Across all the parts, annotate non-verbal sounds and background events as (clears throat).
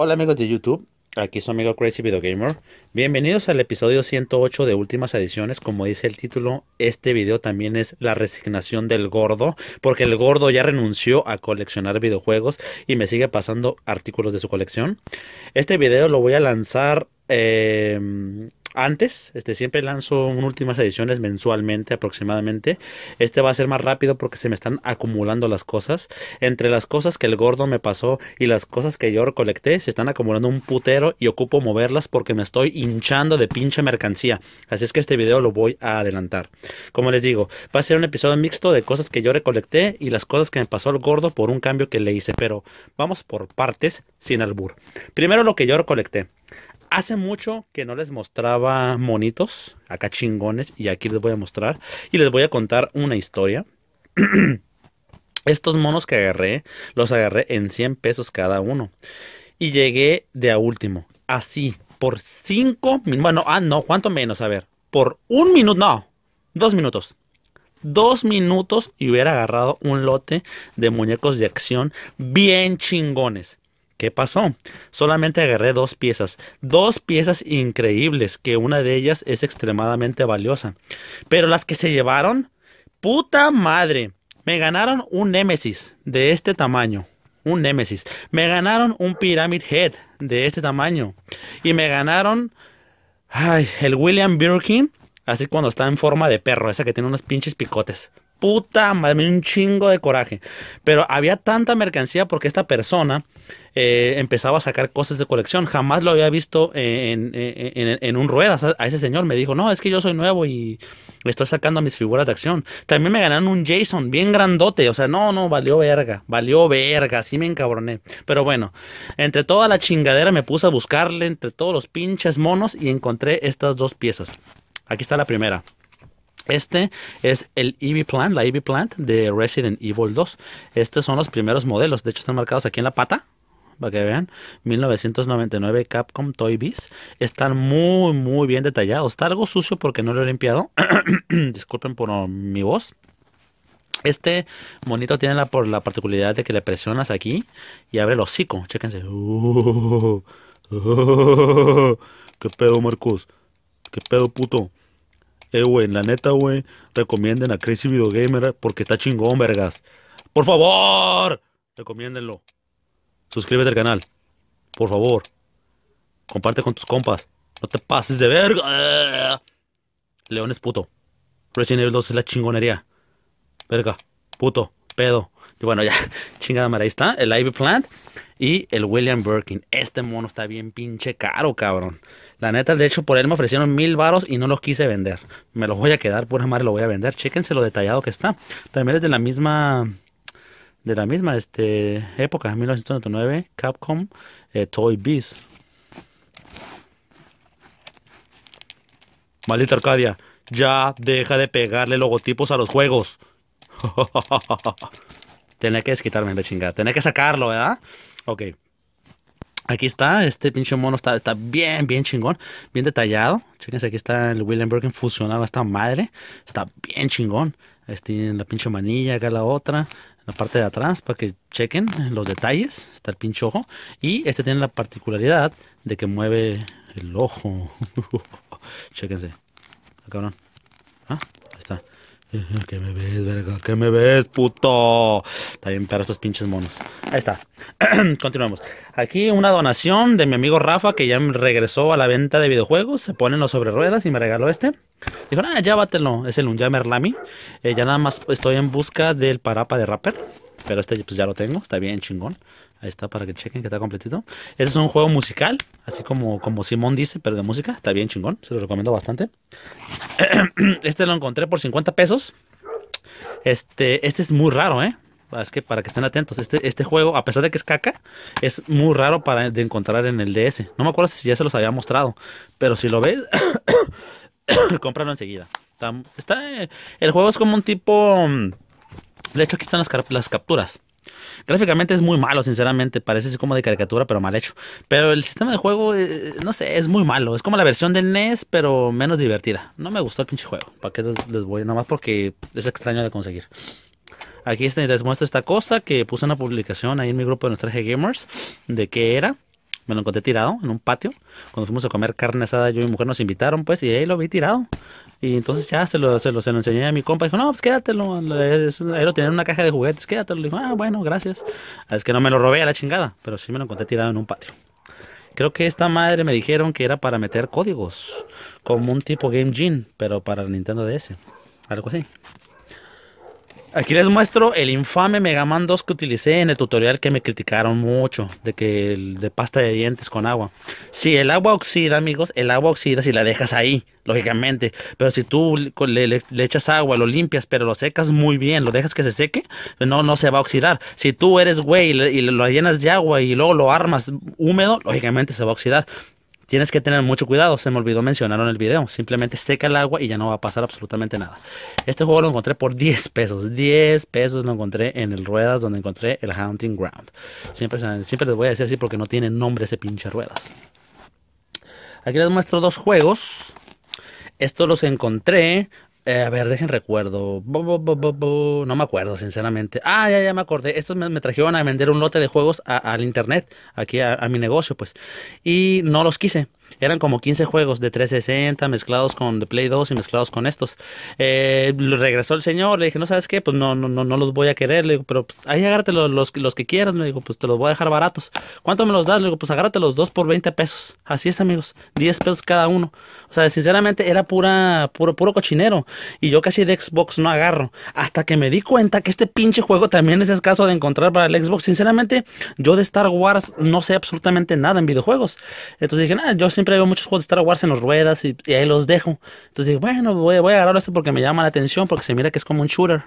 Hola amigos de YouTube, aquí su amigo Crazy Video Gamer. Bienvenidos al episodio 108 de Últimas Ediciones. Como dice el título, este video también es la resignación del gordo, porque el gordo ya renunció a coleccionar videojuegos y me sigue pasando artículos de su colección. Este video lo voy a lanzar eh, antes. Este, siempre lanzo últimas ediciones mensualmente aproximadamente. Este va a ser más rápido porque se me están acumulando las cosas. Entre las cosas que el gordo me pasó y las cosas que yo recolecté, se están acumulando un putero y ocupo moverlas porque me estoy hinchando de pinche mercancía. Así es que este video lo voy a adelantar. Como les digo, va a ser un episodio mixto de cosas que yo recolecté y las cosas que me pasó el gordo por un cambio que le hice. Pero vamos por partes sin albur. Primero lo que yo recolecté. Hace mucho que no les mostraba monitos, acá chingones, y aquí les voy a mostrar y les voy a contar una historia. (clears throat) Estos monos que agarré, los agarré en 100 pesos cada uno. Y llegué de a último, así, por 5 minutos. Bueno, ah, no, ¿cuánto menos? A ver, por un minuto, no, dos minutos dos minutos y hubiera agarrado un lote de muñecos de acción bien chingones. ¿Qué pasó? Solamente agarré dos piezas, dos piezas increíbles, que una de ellas es extremadamente valiosa. Pero las que se llevaron, puta madre, me ganaron un Nemesis de este tamaño. Un Némesis. Me ganaron un Pyramid Head de este tamaño. Y me ganaron ay, el William Birkin. Así cuando está en forma de perro. Esa que tiene unos pinches picotes puta madre, un chingo de coraje. Pero había tanta mercancía porque esta persona eh, empezaba a sacar cosas de colección. Jamás lo había visto en, un ruedas. A ese señor me dijo, no, es que yo soy nuevo y estoy sacando a mis figuras de acción. También me ganaron un Jason bien grandote. O sea, no, no, valió verga. Valió verga. así me encabroné. Pero bueno, entre toda la chingadera me puse a buscarle entre todos los pinches monos y encontré estas dos piezas. Aquí está la primera. Este es el EV Plant, la EV Plant de Resident Evil 2. Estos son los primeros modelos, de hecho están marcados aquí en la pata, para que vean, 1999 Capcom Toy Biz. Están muy, muy bien detallados. Está algo sucio porque no lo he limpiado. (clears throat) Disculpen por oh, mi voz. Este monito tiene la, particularidad de que le presionas aquí y abre el hocico. Chéquense. (laughs) ¡Oh! ¡Oh! ¿Qué pedo, Marcos? ¿Qué pedo, puto? eh, güey, la neta, güey, recomienden a Crazy Video Gamer porque está chingón, vergas. Por favor, recomiéndenlo. Suscríbete al canal, por favor. Comparte con tus compas. No te pases de verga. León es puto. Resident Evil 2 es la chingonería. Verga, puto, pedo. Y bueno, ya, (laughs) chingada madre, ahí está, el Ivy Plant y el William Birkin. Este mono está bien pinche caro, cabrón. La neta, de hecho, por él me ofrecieron mil varos y no los quise vender. Me los voy a quedar, pura madre, lo voy a vender. Chéquense lo detallado que está. También es de la misma de la misma este, época, 1999, Capcom eh, Toy Biz. Maldita Arcadia, ya deja de pegarle logotipos a los juegos. (laughs) Tenía que desquitarme la chingada, tenía que sacarlo, ¿verdad? Ok. Aquí está, este pinche mono está, bien, bien chingón, bien detallado. Fíjense, aquí está el William fusionado a esta madre. Está bien chingón. Este, en la pinche manilla, acá la otra. En la parte de atrás, para que chequen los detalles. Está el pinche ojo. Y este tiene la particularidad de que mueve el ojo. (laughs) Chéquense. Ah, cabrón. ¿Ah? ¿Qué me ves, verga? ¿Qué me ves, puto? Está bien, para estos pinches monos. Ahí está. (clears throat) Continuamos. Aquí una donación de mi amigo Rafa que ya regresó a la venta de videojuegos. Se ponen los sobre ruedas y me regaló este. Dijo, ah, bátelo, Es el Unjammer Lamy. Eh, ya nada más estoy en busca del parapa de rapper. Pero este pues ya lo tengo. Está bien chingón. Ahí está para que chequen que está completito. Este es un juego musical, así como, como Simón dice, pero de música. Está bien chingón, se lo recomiendo bastante. (clears throat) Este lo encontré por 50 pesos. Este, este es muy raro, ¿eh? Es que para que estén atentos, este, este juego, a pesar de que es caca, es muy raro para de encontrar en el DS. No me acuerdo si ya se los había mostrado, pero si lo ves, (coughs) cómpralo enseguida. Está, eh, el juego es como un tipo... Mm, de hecho, aquí están las capturas. Gráficamente es muy malo, sinceramente. Parece como de caricatura, pero mal hecho. Pero el sistema de juego, eh, eh, no sé, es muy malo. Es como la versión del NES, pero menos divertida. No me gustó el pinche juego. ¿Para qué les, voy? voy? Nomás porque es extraño de conseguir. Aquí les muestro esta cosa que puse una publicación ahí en mi grupo de traje gamers de qué era me lo encontré tirado en un patio. Cuando fuimos a comer carne asada, yo y mi mujer nos invitaron, pues, y ahí lo vi tirado. Y entonces ya se lo, se lo, se lo enseñé a mi compa. Dijo, no, pues quédatelo. Ahí lo tenía en una caja de juguetes, quédatelo. dijo, ah, bueno, gracias. Ah, es que no me lo robé a la chingada, pero sí me lo encontré tirado en un patio. Creo que esta madre me dijeron que era para meter códigos, como un tipo Game Gen. pero para Nintendo DS, algo así. Aquí les muestro el infame Mega Man 2 que utilicé en el tutorial que me criticaron mucho de que de pasta de dientes con agua. Si el agua oxida, amigos, el agua oxida si la dejas ahí, lógicamente, pero si tú le, echas agua, lo limpias, pero lo secas muy bien, lo dejas que se seque, no no se va a oxidar. Si tú eres güey y, y lo llenas de agua y luego lo armas húmedo, lógicamente se va a oxidar. Tienes que tener mucho cuidado, se me olvidó mencionarlo en el video. Simplemente seca el agua y ya no va a pasar absolutamente nada. Este juego lo encontré por 10 pesos. 10 pesos lo encontré en el Ruedas, donde encontré el Hunting Ground. Siempre, siempre les voy a decir así porque no tiene nombre ese pinche Ruedas. Aquí les muestro dos juegos. Estos los encontré eh, a ver, dejen recuerdo. no me acuerdo, sinceramente. Ah, ya, ya me acordé. Estos me, trajeron a vender un lote de juegos al internet, aquí a, mi negocio, pues. Y no los quise. Eran como 15 juegos de 360 mezclados con The Play 2 y mezclados con estos. Eh, regresó el señor, le dije, no sabes qué, pues no, no, no, los voy a querer. Le digo, pero pues, ahí agárrate los, los, que quieras. Le digo, pues te los voy a dejar baratos. ¿Cuánto me los das? Le digo, pues agárrate los dos por 20 pesos. Así es, amigos. 10 pesos cada uno. O sea, sinceramente era pura, puro, puro cochinero. Y yo casi de Xbox no agarro. Hasta que me di cuenta que este pinche juego también es escaso de encontrar para el Xbox. Sinceramente, yo de Star Wars no sé absolutamente nada en videojuegos. Entonces dije, nada, yo siempre veo muchos juegos de Star Wars en las ruedas y, ahí los dejo. Entonces dije, bueno, voy, voy a agarrar esto porque me llama la atención, porque se mira que es como un shooter.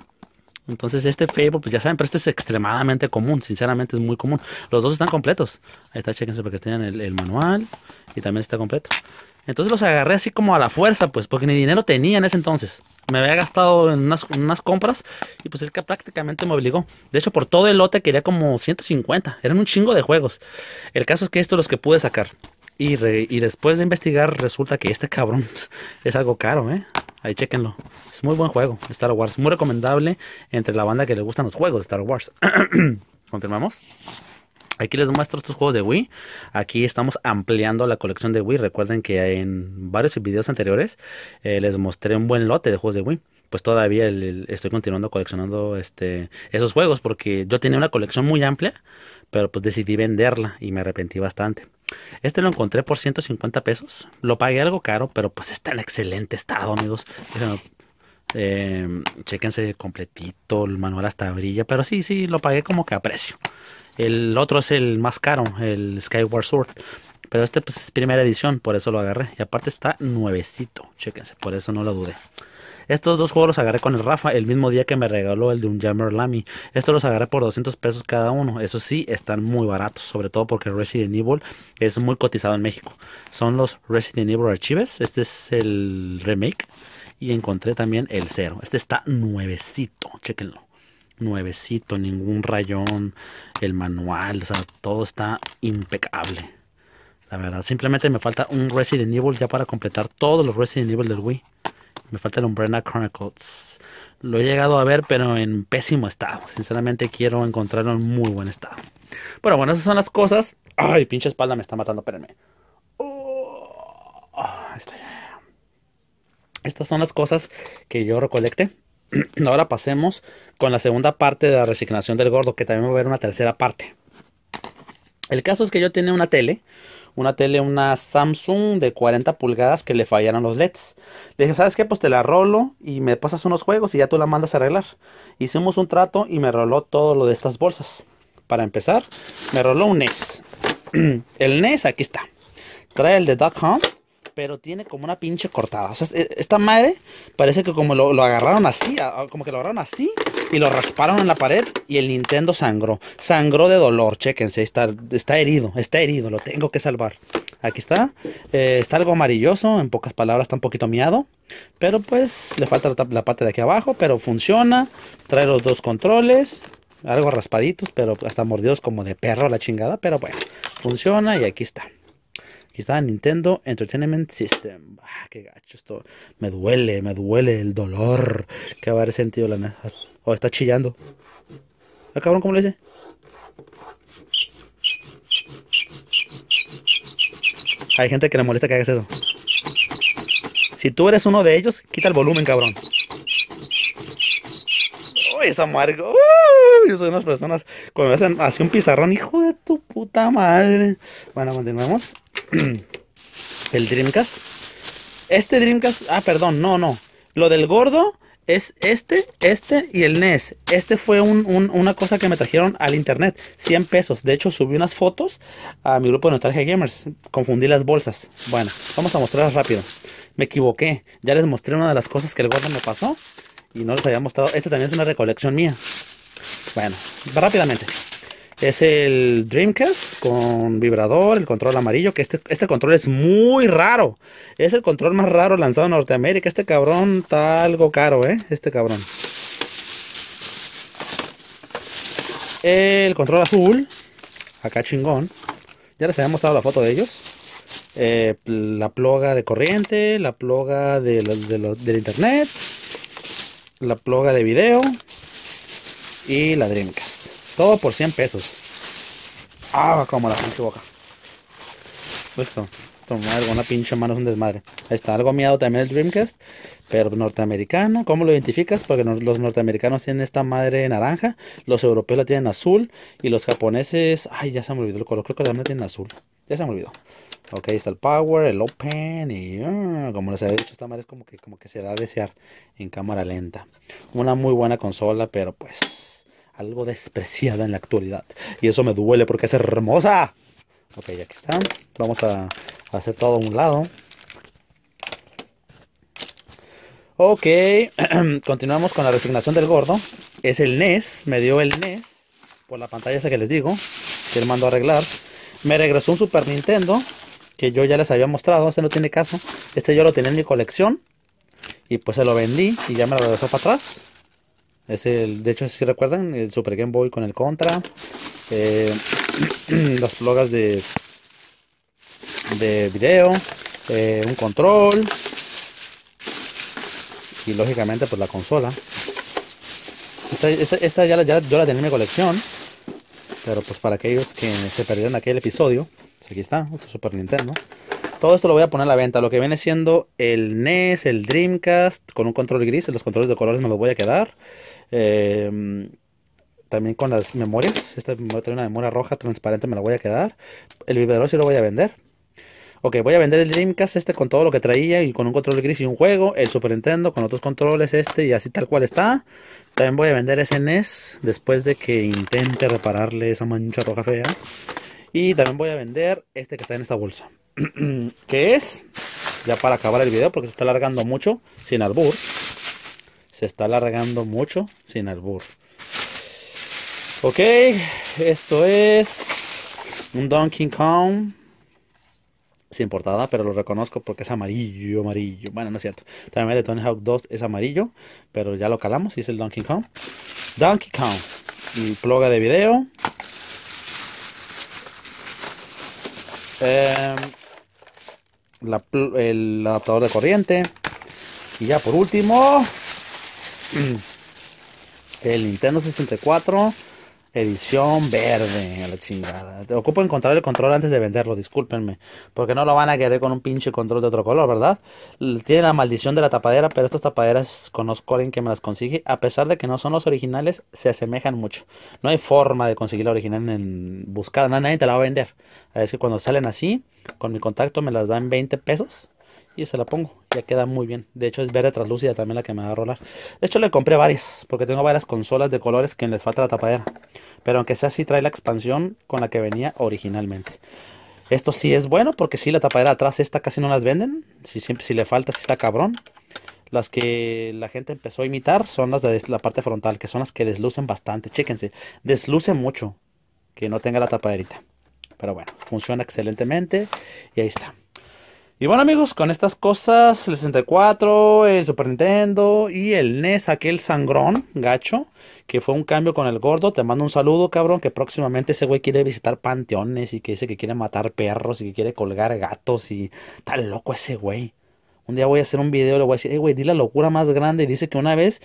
Entonces este Fable, pues ya saben, pero este es extremadamente común, sinceramente es muy común. Los dos están completos. Ahí está, chequense porque tienen el, el, manual y también está completo. Entonces los agarré así como a la fuerza, pues, porque ni dinero tenía en ese entonces. Me había gastado en unas, unas compras y pues el que prácticamente me obligó. De hecho, por todo el lote quería como 150. Eran un chingo de juegos. El caso es que estos los que pude sacar. Y, después de investigar, resulta que este cabrón (laughs) es algo caro, ¿eh? Ahí chequenlo. Es muy buen juego, Star Wars. Muy recomendable entre la banda que le gustan los juegos de Star Wars. (clears throat) Continuamos. Aquí les muestro estos juegos de Wii. Aquí estamos ampliando la colección de Wii. Recuerden que en varios videos anteriores eh, les mostré un buen lote de juegos de Wii. Pues todavía estoy continuando coleccionando este, esos juegos porque yo tenía una colección muy amplia pero pues decidí venderla y me arrepentí bastante. Este lo encontré por 150 pesos. Lo pagué algo caro, pero pues está en excelente estado, amigos. Eh, chéquense completito, el manual hasta brilla, pero sí, sí, lo pagué como que a precio. El otro es el más caro, el Skyward Sword. Pero este pues, es primera edición, por eso lo agarré. Y aparte está nuevecito, chéquense, por eso no lo dudé. Estos dos juegos los agarré con el Rafa el mismo día que me regaló el de un Jammer Lamy. Estos los agarré por 200 pesos cada uno. Eso sí, están muy baratos, sobre todo porque Resident Evil es muy cotizado en México. Son los Resident Evil Archives. Este es el remake. Y encontré también el cero. Este está nuevecito, chequenlo nuevecito, ningún rayón, el manual, o sea, todo está impecable. La verdad, simplemente me falta un Resident Evil ya para completar todos los Resident Evil del Wii. Me falta el Umbrella Chronicles. Lo he llegado a ver, pero en pésimo estado. Sinceramente quiero encontrarlo en muy buen estado. Pero bueno, esas son las cosas. Ay, pinche espalda me está matando, espérenme. Oh, Estas son las cosas que yo recolecté. (clears throat) Ahora pasemos con la segunda parte de la resignación del gordo, que también va a haber una tercera parte. El caso es que yo tenía una tele una tele, una Samsung de 40 pulgadas que le fallaron los LEDs. Le dije, ¿sabes qué? Pues te la rolo y me pasas unos juegos y ya tú la mandas a arreglar. Hicimos un trato y me roló todo lo de estas bolsas. Para empezar, me roló un NES. (clears throat) el NES, aquí está. Trae el de Duck Hunt pero tiene como una pinche cortada. E, esta madre parece que como lo, agarraron así, como que lo agarraron así y lo rasparon en la pared y el Nintendo sangró. Sangró de dolor, chequense está, está herido, está herido, lo tengo que salvar. Aquí está, eh, está algo amarilloso, en pocas palabras está un poquito miado. Pero pues le falta la, la parte de aquí abajo, pero funciona. Trae los dos controles, algo raspaditos, pero hasta mordidos como de perro la chingada. Pero bueno, funciona y aquí está. Aquí está Nintendo Entertainment System. Ah, qué gacho esto. Me duele, me duele el dolor que haber sentido la neta. Oh, está chillando. Ah, cabrón, ¿cómo le dice? Hay gente que le molesta que hagas eso. Si tú eres uno de ellos, quita el volumen, cabrón. Uy, es amargo. Uy, yo soy unas personas. Cuando hacen así un pizarrón, hijo de tu puta madre. Bueno, continuemos. (clears throat) El Dreamcast. Este Dreamcast. Ah, perdón, no, no. Lo del gordo es este, este y el NES. Este fue una cosa que me trajeron al internet. 100 pesos. De hecho, subí unas fotos a mi grupo de Nostalgia Gamers. Confundí las bolsas. Bueno, vamos a mostrarlas rápido. Me equivoqué. Ya les mostré una de las cosas que el guarda me pasó. Y no les había mostrado. Este también es una recolección mía. Bueno, rápidamente. Es el Dreamcast con vibrador, el control amarillo, que este, este, control es muy raro. Es el control más raro lanzado en Norteamérica. Este cabrón está algo caro, ¿eh? Este cabrón. El control azul, acá chingón. Ya les había mostrado la foto de ellos. Eh, la ploga de corriente, la ploga del internet, la ploga de video y la Dreamcast. Todo por 100 pesos. Ah, como la pinche boca. Listo. Tomar una pinche mano es un desmadre. Ahí está algo miado también el Dreamcast. Pero norteamericano, ¿cómo lo identificas? Porque los norteamericanos tienen esta madre naranja, los europeos la tienen azul y los japoneses, ay, ya se me olvidó el color, creo que también la tienen azul. Ya se me olvidó. Ok, está el Power, el Open y ah, como les había dicho, esta madre es como que, como que se da a desear en cámara lenta. Una muy buena consola, pero pues algo despreciada en la actualidad. Y eso me duele porque es hermosa. Ok, aquí está. Vamos a hacer todo a un lado. Ok, (clears throat) continuamos con la resignación del gordo. Es el NES, me dio el NES por la pantalla esa que les digo, que él mandó a arreglar. Me regresó un Super Nintendo, que yo ya les había mostrado, este no tiene caso. Este yo lo tenía en mi colección, y pues se lo vendí y ya me lo regresó para atrás de hecho, si recuerdan, el Super Game Boy con el Contra. Eh, (clears throat) las plogas de, de video. Eh, un control. Y lógicamente, pues la consola. Esta, ya, la, tenía en mi colección. Pero pues para aquellos que se perdieron aquel episodio. Pues, aquí está, otro Super Nintendo todo esto lo voy a poner a la venta. Lo que viene siendo el NES, el Dreamcast, con un control gris. Los controles de colores me los voy a quedar. Em, también con las memorias. Esta a tener una memoria roja transparente, me la voy a quedar. El vivero si lo voy a vender. Ok, voy a vender el Dreamcast este con todo lo que traía y con un control gris y un juego. El Super Nintendo con otros controles este y así tal cual está. También voy a vender ese NES después de que intente repararle esa mancha roja fea. Y también voy a vender este que está en esta bolsa. (clears throat) que es, ya para acabar el video porque se está alargando mucho, sin albur se está alargando mucho sin albur. Ok, esto es un Donkey Kong sin portada, pero lo reconozco porque es amarillo, amarillo. Bueno, no es cierto. También de Tony Hawk 2 es amarillo, pero ya lo calamos y es el Donkey Kong. Donkey Kong, y ploga de video. Em, el adaptador de corriente. Y ya por último, (clears throat) El Nintendo 64, edición verde, a la chingada. Te Ocupo encontrar el control antes de venderlo, discúlpenme. Porque no lo van a querer con un pinche control de otro color, ¿verdad? Tiene la maldición de la tapadera, pero estas tapaderas conozco a alguien que me las consigue. A pesar de que no son los originales, se asemejan mucho. No hay forma de conseguir la original en buscarla. nadie te la va a vender. Es que cuando salen así, con mi contacto me las dan 20 pesos y se la pongo. Ya queda muy bien. De hecho es verde translúcida también la que me va a rolar. De hecho le compré varias porque tengo varias consolas de colores que les falta la tapadera. Pero aunque sea así trae la expansión con la que venía originalmente. Esto sí es bueno porque si la tapadera atrás esta casi no las venden. Si, siempre, si le falta, si está cabrón. Las que la gente empezó a imitar son las de la parte frontal, que son las que deslucen bastante. Chéquense, desluce mucho que no tenga la tapaderita. Pero bueno, funciona excelentemente y ahí está. Y bueno amigos, con estas cosas, el 64, el Super Nintendo y el NES, aquel sangrón, gacho, que fue un cambio con el gordo, te mando un saludo cabrón, que próximamente ese güey quiere visitar panteones y que dice que quiere matar perros y que quiere colgar gatos y tal loco ese güey. Un día voy a hacer un video y le voy a decir, eh, güey, di la locura más grande y dice que una vez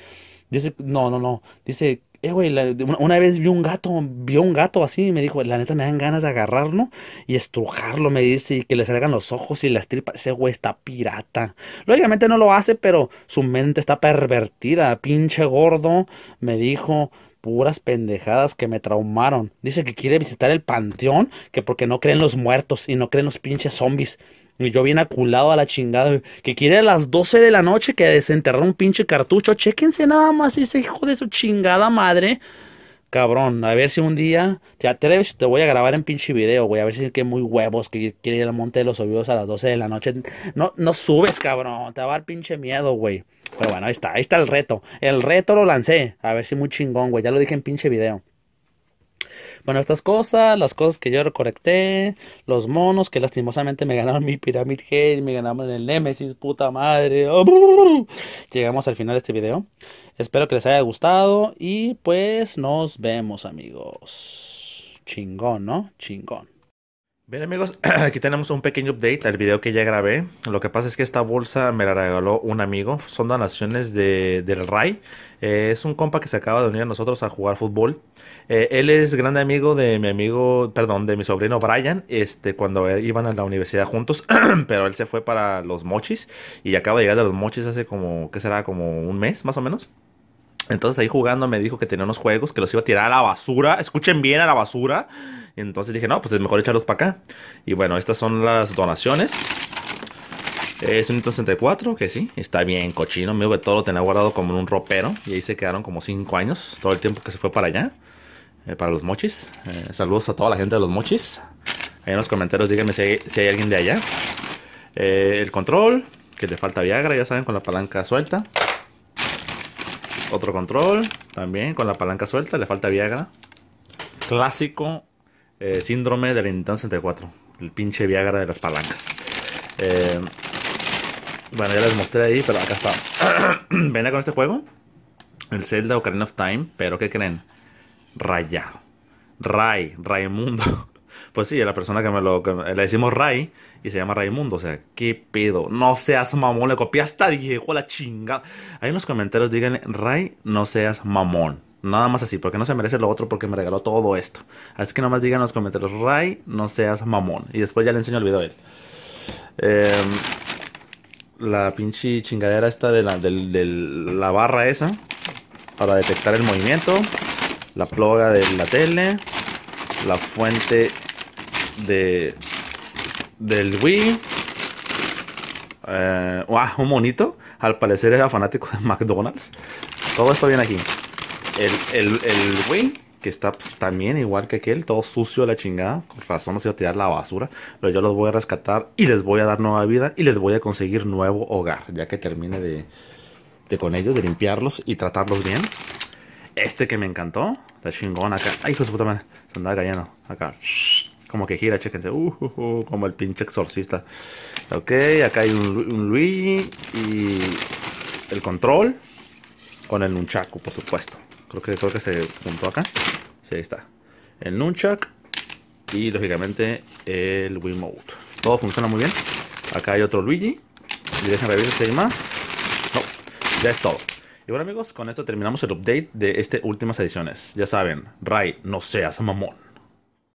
Dice, no, no, no. Dice, eh, güey, una, vez vi un gato, vio un gato así y me dijo, la neta me dan ganas de agarrarlo y estrujarlo, me dice, y que le salgan los ojos y las tripas. Ese güey está pirata. Lógicamente no lo hace, pero su mente está pervertida. Pinche gordo, me dijo puras pendejadas que me traumaron. Dice que quiere visitar el panteón, que porque no creen los muertos y no creen los pinches zombies. Y yo bien aculado a la chingada. Que quiere a las 12 de la noche que desenterrar un pinche cartucho. Chéquense nada más ese hijo de su chingada madre. Cabrón, a ver si un día te atreves, te voy a grabar en pinche video, güey. A ver si que muy huevos que quiere ir al Monte de los oídos a las 12 de la noche. No, no subes, cabrón. Te va a dar pinche miedo, güey. Pero bueno, ahí está, ahí está el reto. El reto lo lancé. A ver si muy chingón, güey. Ya lo dije en pinche video. Bueno, estas cosas, las cosas que yo recolecté, los monos que lastimosamente me ganaron mi Pyramid Head, me ganaron el Nemesis, puta madre. Oh, llegamos al final de este video. Espero que les haya gustado y pues nos vemos amigos. Chingón, ¿no? Chingón. Bien amigos, (clears throat) aquí tenemos un pequeño update al video que ya grabé. Lo que pasa es que esta bolsa me la regaló un amigo. Son donaciones de, del RAI. Eh, es un compa que se acaba de unir a nosotros a jugar fútbol. Eh, él es grande amigo de mi amigo, perdón, de mi sobrino Brian, este, cuando iban a la universidad juntos, (clears throat) pero él se fue para los mochis y acaba de llegar a los mochis hace como, ¿qué será? Como un mes más o menos. Entonces ahí jugando me dijo que tenía unos juegos que los iba a tirar a la basura. Escuchen bien, a la basura. Entonces dije, no, pues es mejor echarlos para acá. Y bueno, estas son las donaciones. Es un 64, que sí, está bien cochino. Mi de todo lo tenía guardado como en un ropero. Y ahí se quedaron como 5 años, todo el tiempo que se fue para allá. Eh, para los mochis. Eh, saludos a toda la gente de los mochis. Ahí en los comentarios díganme si hay, alguien de allá. Eh, el control, que le falta Viagra, ya saben, con la palanca suelta. Otro control, también con la palanca suelta, le falta Viagra. Clásico eh, síndrome del Nintendo 64, el pinche Viagra de las palancas. Eh, bueno, ya les mostré ahí, pero acá está. (clears throat) Venga con este juego, el Zelda Ocarina of Time, pero ¿qué creen? Rayado. Ray, Raimundo. Pues sí, la persona que me lo. le decimos Ray y se llama Raimundo. O sea, qué pedo. No seas mamón, le copiaste hasta Diego a la chinga. Ahí en los comentarios díganle, Ray, no seas mamón. Nada más así, porque no se merece lo otro porque me regaló todo esto. Así que nomás digan en los comentarios, Ray, no seas mamón. Y después ya le enseño el video a él. Em, la pinche chingadera esta de la, de la barra esa. Para detectar el movimiento. La ploga de la tele. La fuente de del Wii. Eh, un monito. Al parecer era fanático de (laughs) McDonald's. Todo está bien aquí. El, el, Wii, que está pues, también igual que aquel, todo sucio de la chingada. Con razón no se tirar la basura. Pero yo los voy a rescatar y les voy a dar nueva vida y les voy a conseguir nuevo hogar. Ya que termine de, de con ellos, de limpiarlos y tratarlos bien. Este que me encantó, está chingón acá. Ay, hijo puta madre, se andaba cayendo acá. Como que gira, chequense. Uh, uh, uh, como el pinche exorcista. Ok, acá hay un, Luigi y el control con el nunchaku, por supuesto. Creo que, creo que se juntó acá. Sí, ahí está. El nunchak y lógicamente el Wiimote. Todo funciona muy bien. Acá hay otro Luigi. Y déjenme ver si hay más. No, ya es todo. Y bueno amigos, con esto terminamos el update de este últimas ediciones. Ya saben, Ray, no seas mamón.